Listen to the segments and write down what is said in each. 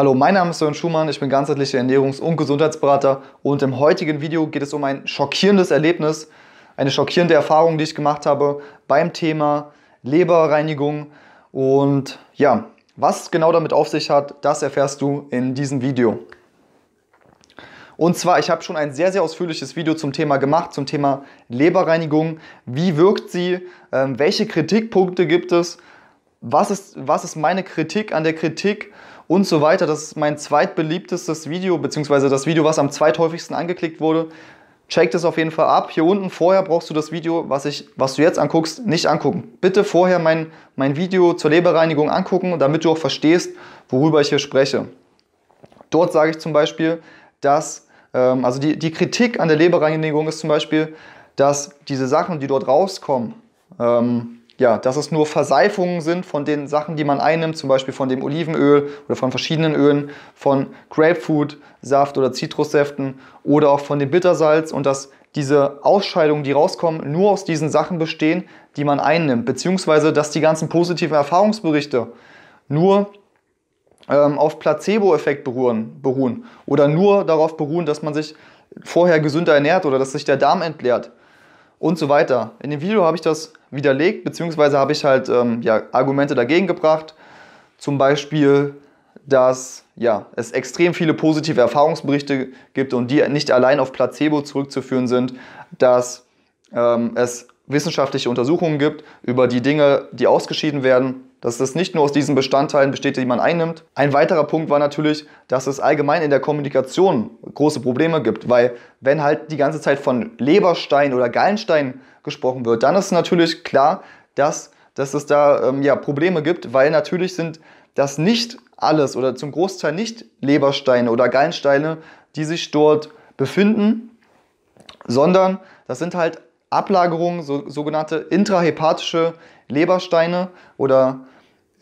Hallo, mein Name ist Sören Schumann, ich bin ganzheitlicher Ernährungs- und Gesundheitsberater und im heutigen Video geht es um ein schockierendes Erlebnis, eine schockierende Erfahrung, die ich gemacht habe beim Thema Leberreinigung und ja, was genau damit auf sich hat, das erfährst du in diesem Video. Und zwar, ich habe schon ein sehr, sehr ausführliches Video zum Thema gemacht, zum Thema Leberreinigung. Wie wirkt sie? Ähm, welche Kritikpunkte gibt es? Was ist, was ist meine Kritik an der Kritik? und so weiter. Das ist mein zweitbeliebtestes Video, beziehungsweise das Video, was am zweithäufigsten angeklickt wurde. Check das auf jeden Fall ab. Hier unten vorher brauchst du das Video, was, ich, was du jetzt anguckst, nicht angucken. Bitte vorher mein, mein Video zur Leberreinigung angucken, damit du auch verstehst, worüber ich hier spreche. Dort sage ich zum Beispiel, dass, ähm, also die, die Kritik an der Leberreinigung ist zum Beispiel, dass diese Sachen, die dort rauskommen, ähm, ja, dass es nur Verseifungen sind von den Sachen, die man einnimmt, zum Beispiel von dem Olivenöl oder von verschiedenen Ölen, von Grapefruit, Saft oder Zitrussäften oder auch von dem Bittersalz und dass diese Ausscheidungen, die rauskommen, nur aus diesen Sachen bestehen, die man einnimmt, beziehungsweise dass die ganzen positiven Erfahrungsberichte nur ähm, auf Placebo-Effekt beruhen, beruhen oder nur darauf beruhen, dass man sich vorher gesünder ernährt oder dass sich der Darm entleert und so weiter. In dem Video habe ich das widerlegt, beziehungsweise habe ich halt ähm, ja, Argumente dagegen gebracht. Zum Beispiel, dass ja, es extrem viele positive Erfahrungsberichte gibt und die nicht allein auf Placebo zurückzuführen sind, dass ähm, es wissenschaftliche Untersuchungen gibt über die Dinge, die ausgeschieden werden dass das nicht nur aus diesen Bestandteilen besteht, die man einnimmt. Ein weiterer Punkt war natürlich, dass es allgemein in der Kommunikation große Probleme gibt, weil wenn halt die ganze Zeit von Leberstein oder Gallenstein gesprochen wird, dann ist natürlich klar, dass, dass es da ähm, ja, Probleme gibt, weil natürlich sind das nicht alles oder zum Großteil nicht Lebersteine oder Gallensteine, die sich dort befinden, sondern das sind halt Ablagerungen, so, sogenannte intrahepatische Lebersteine oder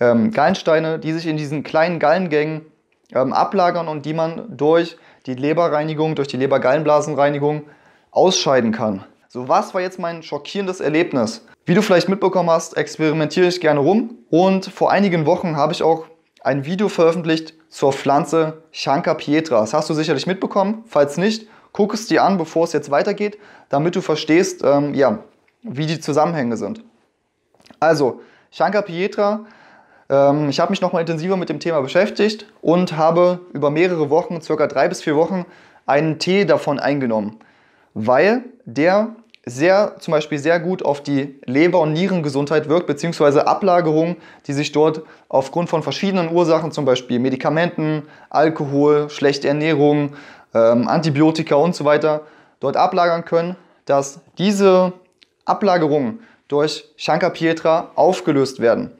ähm, Gallensteine, die sich in diesen kleinen Gallengängen ähm, ablagern und die man durch die Leberreinigung, durch die Lebergallenblasenreinigung ausscheiden kann. So, was war jetzt mein schockierendes Erlebnis? Wie du vielleicht mitbekommen hast, experimentiere ich gerne rum und vor einigen Wochen habe ich auch ein Video veröffentlicht zur Pflanze Shanka Pietra. Das hast du sicherlich mitbekommen. Falls nicht, guck es dir an, bevor es jetzt weitergeht, damit du verstehst, ähm, ja, wie die Zusammenhänge sind. Also, Shanka Pietra ähm, ich habe mich nochmal intensiver mit dem Thema beschäftigt und habe über mehrere Wochen, circa drei bis vier Wochen, einen Tee davon eingenommen, weil der sehr, zum Beispiel sehr gut auf die Leber- und Nierengesundheit wirkt, beziehungsweise Ablagerungen, die sich dort aufgrund von verschiedenen Ursachen, zum Beispiel Medikamenten, Alkohol, schlechte Ernährung, ähm, Antibiotika und so weiter, dort ablagern können, dass diese Ablagerungen durch Shankar Pietra aufgelöst werden.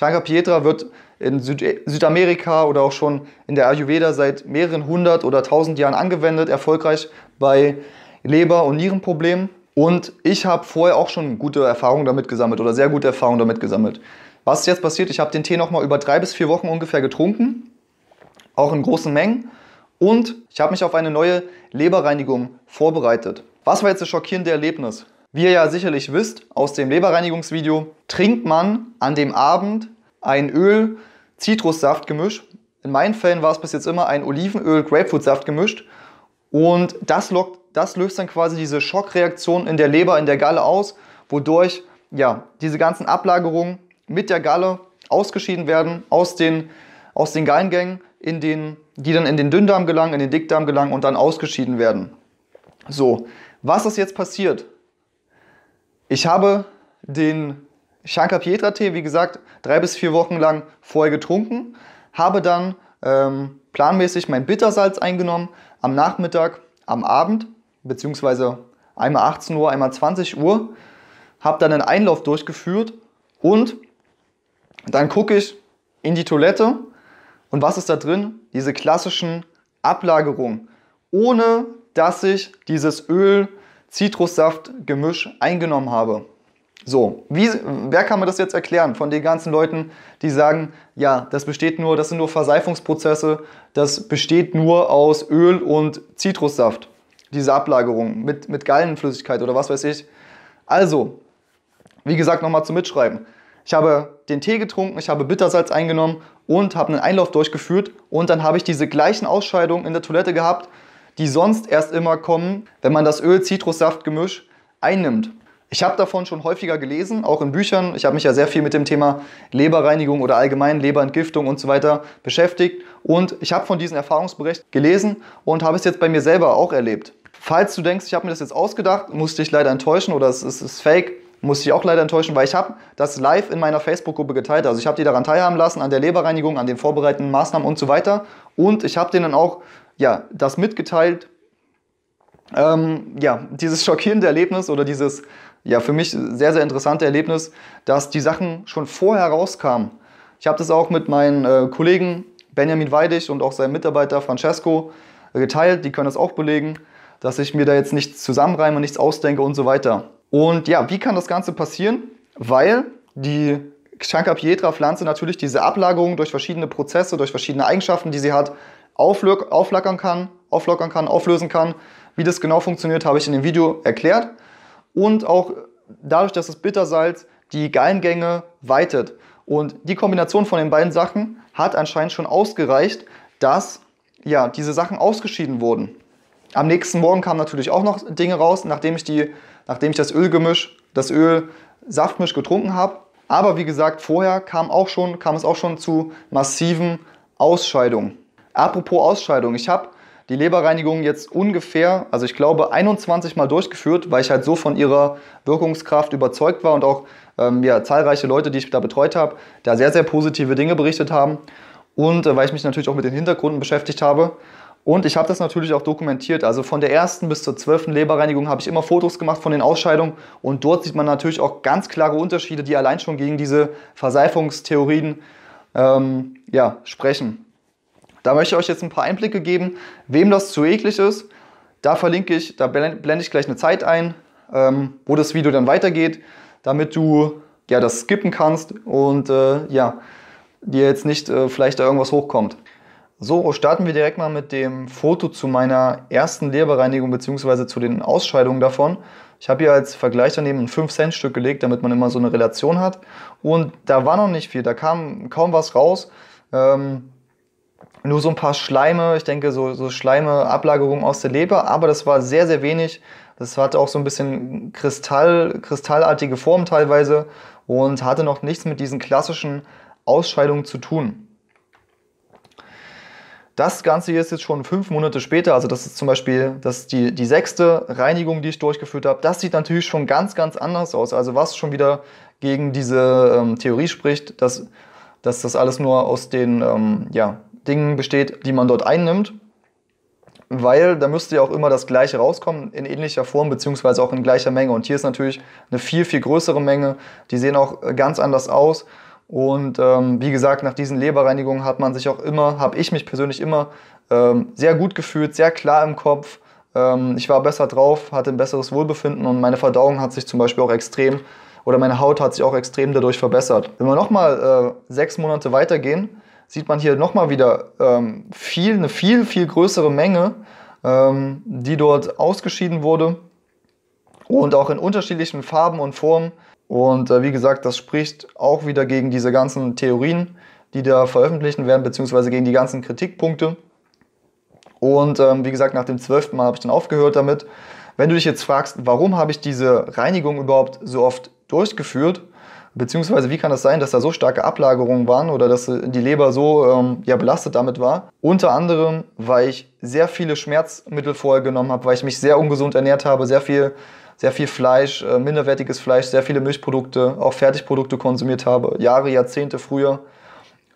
Chanka Pietra wird in Süd Südamerika oder auch schon in der Ayurveda seit mehreren hundert oder tausend Jahren angewendet, erfolgreich bei Leber- und Nierenproblemen. Und ich habe vorher auch schon gute Erfahrungen damit gesammelt oder sehr gute Erfahrungen damit gesammelt. Was ist jetzt passiert? Ich habe den Tee nochmal über drei bis vier Wochen ungefähr getrunken, auch in großen Mengen. Und ich habe mich auf eine neue Leberreinigung vorbereitet. Was war jetzt das schockierende Erlebnis? Wie ihr ja sicherlich wisst aus dem Leberreinigungsvideo, trinkt man an dem Abend ein öl zitrussaft gemisch In meinen Fällen war es bis jetzt immer ein Olivenöl-Grapefruitsaft gemischt. Und das, lockt, das löst dann quasi diese Schockreaktion in der Leber, in der Galle aus, wodurch ja, diese ganzen Ablagerungen mit der Galle ausgeschieden werden aus den, aus den Gallengängen, in den, die dann in den Dünndarm gelangen, in den Dickdarm gelangen und dann ausgeschieden werden. So, was ist jetzt passiert? Ich habe den Shanka Pietra Tee, wie gesagt, drei bis vier Wochen lang vorher getrunken, habe dann ähm, planmäßig mein Bittersalz eingenommen, am Nachmittag, am Abend, beziehungsweise einmal 18 Uhr, einmal 20 Uhr, habe dann einen Einlauf durchgeführt und dann gucke ich in die Toilette und was ist da drin? Diese klassischen Ablagerungen, ohne dass ich dieses Öl Zitrussaft-Gemisch eingenommen habe. So, wie, wer kann mir das jetzt erklären von den ganzen Leuten, die sagen, ja, das besteht nur, das sind nur Verseifungsprozesse, das besteht nur aus Öl und Zitrussaft, diese Ablagerung mit, mit Gallenflüssigkeit oder was weiß ich. Also, wie gesagt, nochmal zum Mitschreiben. Ich habe den Tee getrunken, ich habe Bittersalz eingenommen und habe einen Einlauf durchgeführt und dann habe ich diese gleichen Ausscheidungen in der Toilette gehabt die sonst erst immer kommen, wenn man das Öl-Zitrussaft-Gemisch einnimmt. Ich habe davon schon häufiger gelesen, auch in Büchern. Ich habe mich ja sehr viel mit dem Thema Leberreinigung oder allgemein Leberentgiftung und so weiter beschäftigt. Und ich habe von diesen Erfahrungsberichten gelesen und habe es jetzt bei mir selber auch erlebt. Falls du denkst, ich habe mir das jetzt ausgedacht, musste ich leider enttäuschen oder es ist, ist fake, musste ich auch leider enttäuschen, weil ich habe das live in meiner Facebook-Gruppe geteilt. Also ich habe die daran teilhaben lassen, an der Leberreinigung, an den vorbereitenden Maßnahmen und so weiter. Und ich habe denen auch ja, das mitgeteilt. Ähm, ja, dieses schockierende Erlebnis oder dieses ja, für mich sehr, sehr interessante Erlebnis, dass die Sachen schon vorher rauskamen. Ich habe das auch mit meinen äh, Kollegen Benjamin Weidig und auch seinem Mitarbeiter Francesco äh, geteilt. Die können das auch belegen, dass ich mir da jetzt nichts zusammenreime, nichts ausdenke und so weiter. Und ja, wie kann das Ganze passieren? Weil die Pietra pflanze natürlich diese Ablagerung durch verschiedene Prozesse, durch verschiedene Eigenschaften, die sie hat, auflockern kann, auflockern kann, auflösen kann. Wie das genau funktioniert, habe ich in dem Video erklärt. Und auch dadurch, dass das Bittersalz die Gallengänge weitet. Und die Kombination von den beiden Sachen hat anscheinend schon ausgereicht, dass ja, diese Sachen ausgeschieden wurden. Am nächsten Morgen kamen natürlich auch noch Dinge raus, nachdem ich, die, nachdem ich das Ölgemisch, das Öl-Saftmisch getrunken habe. Aber wie gesagt, vorher kam, auch schon, kam es auch schon zu massiven Ausscheidungen. Apropos Ausscheidung, ich habe die Leberreinigung jetzt ungefähr, also ich glaube 21 Mal durchgeführt, weil ich halt so von ihrer Wirkungskraft überzeugt war und auch ähm, ja, zahlreiche Leute, die ich da betreut habe, da sehr, sehr positive Dinge berichtet haben und äh, weil ich mich natürlich auch mit den Hintergründen beschäftigt habe. Und ich habe das natürlich auch dokumentiert. Also von der ersten bis zur zwölften Leberreinigung habe ich immer Fotos gemacht von den Ausscheidungen. Und dort sieht man natürlich auch ganz klare Unterschiede, die allein schon gegen diese Verseifungstheorien ähm, ja, sprechen. Da möchte ich euch jetzt ein paar Einblicke geben. Wem das zu eklig ist, da verlinke ich, da blende ich gleich eine Zeit ein, ähm, wo das Video dann weitergeht, damit du ja, das skippen kannst und äh, ja, dir jetzt nicht äh, vielleicht da irgendwas hochkommt. So, starten wir direkt mal mit dem Foto zu meiner ersten Leerbereinigung bzw. zu den Ausscheidungen davon. Ich habe hier als Vergleich daneben ein 5-Cent-Stück gelegt, damit man immer so eine Relation hat. Und da war noch nicht viel, da kam kaum was raus. Ähm, nur so ein paar Schleime, ich denke so, so Schleime, Ablagerungen aus der Leber, aber das war sehr, sehr wenig. Das hatte auch so ein bisschen Kristall, kristallartige Form teilweise und hatte noch nichts mit diesen klassischen Ausscheidungen zu tun. Das Ganze hier ist jetzt schon fünf Monate später, also das ist zum Beispiel das die, die sechste Reinigung, die ich durchgeführt habe. Das sieht natürlich schon ganz, ganz anders aus. Also was schon wieder gegen diese ähm, Theorie spricht, dass, dass das alles nur aus den ähm, ja, Dingen besteht, die man dort einnimmt, weil da müsste ja auch immer das Gleiche rauskommen in ähnlicher Form bzw. auch in gleicher Menge. Und hier ist natürlich eine viel, viel größere Menge. Die sehen auch äh, ganz anders aus. Und ähm, wie gesagt, nach diesen Leberreinigungen hat man sich auch immer, habe ich mich persönlich immer ähm, sehr gut gefühlt, sehr klar im Kopf. Ähm, ich war besser drauf, hatte ein besseres Wohlbefinden und meine Verdauung hat sich zum Beispiel auch extrem oder meine Haut hat sich auch extrem dadurch verbessert. Wenn wir nochmal äh, sechs Monate weitergehen, sieht man hier nochmal wieder ähm, viel, eine viel, viel größere Menge, ähm, die dort ausgeschieden wurde und auch in unterschiedlichen Farben und Formen. Und äh, wie gesagt, das spricht auch wieder gegen diese ganzen Theorien, die da veröffentlicht werden, beziehungsweise gegen die ganzen Kritikpunkte. Und ähm, wie gesagt, nach dem zwölften Mal habe ich dann aufgehört damit. Wenn du dich jetzt fragst, warum habe ich diese Reinigung überhaupt so oft durchgeführt, Beziehungsweise wie kann es das sein, dass da so starke Ablagerungen waren oder dass äh, die Leber so ähm, ja, belastet damit war? Unter anderem, weil ich sehr viele Schmerzmittel vorher genommen habe, weil ich mich sehr ungesund ernährt habe, sehr viel, sehr viel Fleisch, äh, minderwertiges Fleisch, sehr viele Milchprodukte, auch Fertigprodukte konsumiert habe, Jahre, Jahrzehnte früher,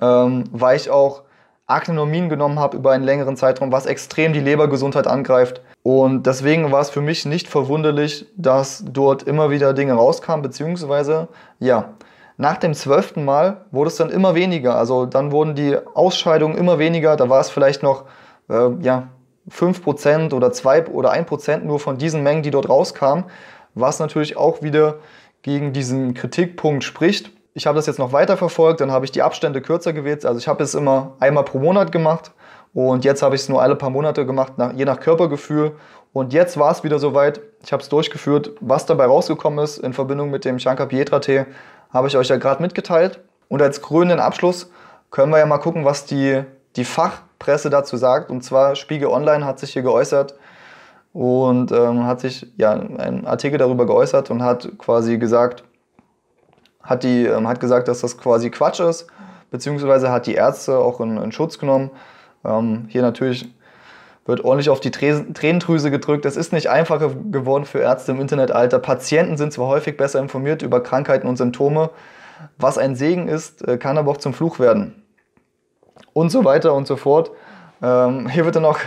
ähm, weil ich auch Aknenomien genommen habe über einen längeren Zeitraum, was extrem die Lebergesundheit angreift. Und deswegen war es für mich nicht verwunderlich, dass dort immer wieder Dinge rauskamen, beziehungsweise ja, nach dem zwölften Mal wurde es dann immer weniger. Also dann wurden die Ausscheidungen immer weniger. Da war es vielleicht noch äh, ja, 5% oder 2 oder 1% nur von diesen Mengen, die dort rauskamen, was natürlich auch wieder gegen diesen Kritikpunkt spricht. Ich habe das jetzt noch weiter verfolgt, dann habe ich die Abstände kürzer gewählt. Also ich habe es immer einmal pro Monat gemacht und jetzt habe ich es nur alle paar Monate gemacht, nach, je nach Körpergefühl. Und jetzt war es wieder soweit. Ich habe es durchgeführt. Was dabei rausgekommen ist in Verbindung mit dem Shankar Pietra Tee, habe ich euch ja gerade mitgeteilt. Und als krönenden Abschluss können wir ja mal gucken, was die, die Fachpresse dazu sagt. Und zwar Spiegel Online hat sich hier geäußert und ähm, hat sich ja einen Artikel darüber geäußert und hat quasi gesagt, hat die ähm, hat gesagt, dass das quasi Quatsch ist, beziehungsweise hat die Ärzte auch in, in Schutz genommen, ähm, hier natürlich wird ordentlich auf die Tränendrüse gedrückt. Es ist nicht einfacher geworden für Ärzte im Internetalter. Patienten sind zwar häufig besser informiert über Krankheiten und Symptome, was ein Segen ist, äh, kann aber auch zum Fluch werden. Und so weiter und so fort. Ähm, hier wird dann auch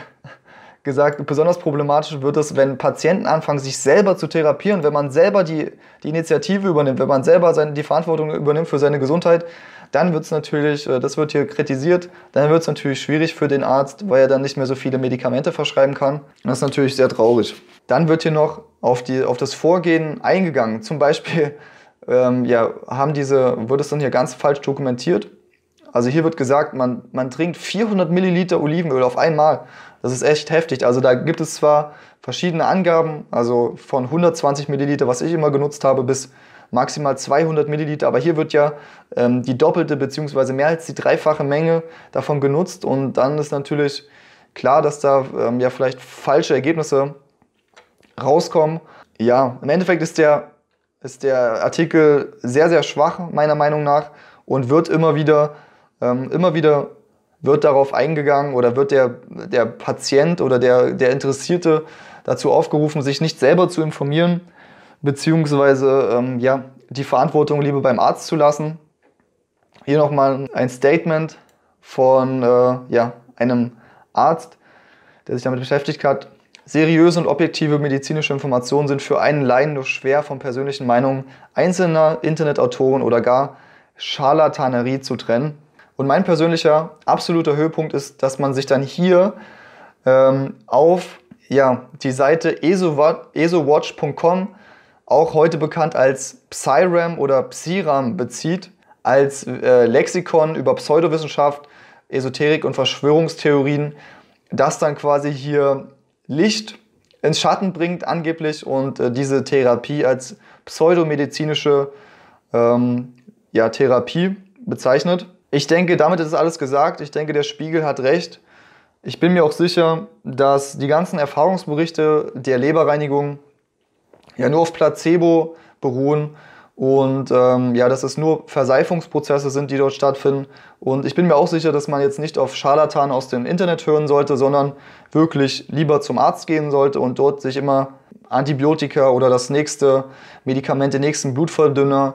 gesagt, besonders problematisch wird es, wenn Patienten anfangen, sich selber zu therapieren, wenn man selber die, die Initiative übernimmt, wenn man selber seine, die Verantwortung übernimmt für seine Gesundheit, dann wird es natürlich, äh, das wird hier kritisiert, dann wird es natürlich schwierig für den Arzt, weil er dann nicht mehr so viele Medikamente verschreiben kann. Das ist natürlich sehr traurig. Dann wird hier noch auf, die, auf das Vorgehen eingegangen. Zum Beispiel ähm, ja, haben diese, wird es dann hier ganz falsch dokumentiert also hier wird gesagt, man, man trinkt 400 Milliliter Olivenöl auf einmal. Das ist echt heftig. Also da gibt es zwar verschiedene Angaben, also von 120 Milliliter, was ich immer genutzt habe, bis maximal 200 Milliliter. Aber hier wird ja ähm, die doppelte bzw. mehr als die dreifache Menge davon genutzt. Und dann ist natürlich klar, dass da ähm, ja vielleicht falsche Ergebnisse rauskommen. Ja, im Endeffekt ist der, ist der Artikel sehr, sehr schwach, meiner Meinung nach, und wird immer wieder ähm, immer wieder wird darauf eingegangen oder wird der, der Patient oder der, der Interessierte dazu aufgerufen, sich nicht selber zu informieren, beziehungsweise ähm, ja, die Verantwortung lieber beim Arzt zu lassen. Hier nochmal ein Statement von äh, ja, einem Arzt, der sich damit beschäftigt hat. Seriöse und objektive medizinische Informationen sind für einen Laien nur schwer von persönlichen Meinungen einzelner Internetautoren oder gar Scharlatanerie zu trennen. Und mein persönlicher absoluter Höhepunkt ist, dass man sich dann hier ähm, auf ja, die Seite esowatch.com, auch heute bekannt als Psyram oder Psiram, bezieht, als äh, Lexikon über Pseudowissenschaft, Esoterik und Verschwörungstheorien, das dann quasi hier Licht ins Schatten bringt angeblich und äh, diese Therapie als pseudomedizinische ähm, ja, Therapie bezeichnet. Ich denke, damit ist alles gesagt. Ich denke, der Spiegel hat recht. Ich bin mir auch sicher, dass die ganzen Erfahrungsberichte der Leberreinigung ja nur auf Placebo beruhen und ähm, ja, dass es nur Verseifungsprozesse sind, die dort stattfinden. Und ich bin mir auch sicher, dass man jetzt nicht auf Scharlatan aus dem Internet hören sollte, sondern wirklich lieber zum Arzt gehen sollte und dort sich immer Antibiotika oder das nächste Medikament, den nächsten Blutverdünner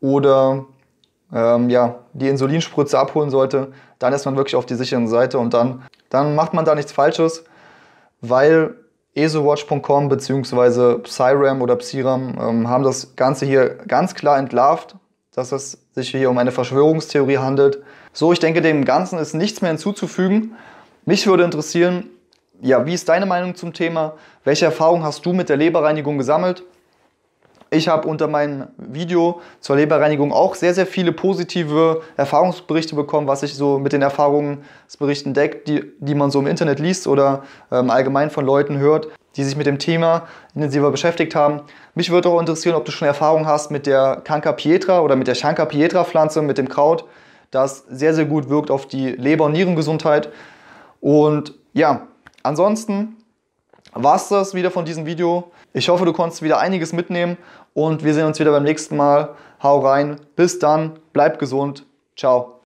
oder ähm, ja, die Insulinspritze abholen sollte, dann ist man wirklich auf die sicheren Seite und dann, dann macht man da nichts Falsches, weil esowatch.com bzw. Psyram oder Psiram ähm, haben das Ganze hier ganz klar entlarvt, dass es sich hier um eine Verschwörungstheorie handelt. So, ich denke, dem Ganzen ist nichts mehr hinzuzufügen. Mich würde interessieren, ja, wie ist deine Meinung zum Thema? Welche Erfahrungen hast du mit der Leberreinigung gesammelt? Ich habe unter meinem Video zur Leberreinigung auch sehr, sehr viele positive Erfahrungsberichte bekommen, was sich so mit den Erfahrungsberichten deckt, die, die man so im Internet liest oder ähm, allgemein von Leuten hört, die sich mit dem Thema intensiver beschäftigt haben. Mich würde auch interessieren, ob du schon Erfahrung hast mit der Canca Pietra oder mit der Chanca Pietra Pflanze, mit dem Kraut, das sehr, sehr gut wirkt auf die Leber- und Nierengesundheit. Und ja, ansonsten war es das wieder von diesem Video. Ich hoffe, du konntest wieder einiges mitnehmen und wir sehen uns wieder beim nächsten Mal. Hau rein, bis dann, bleib gesund, ciao.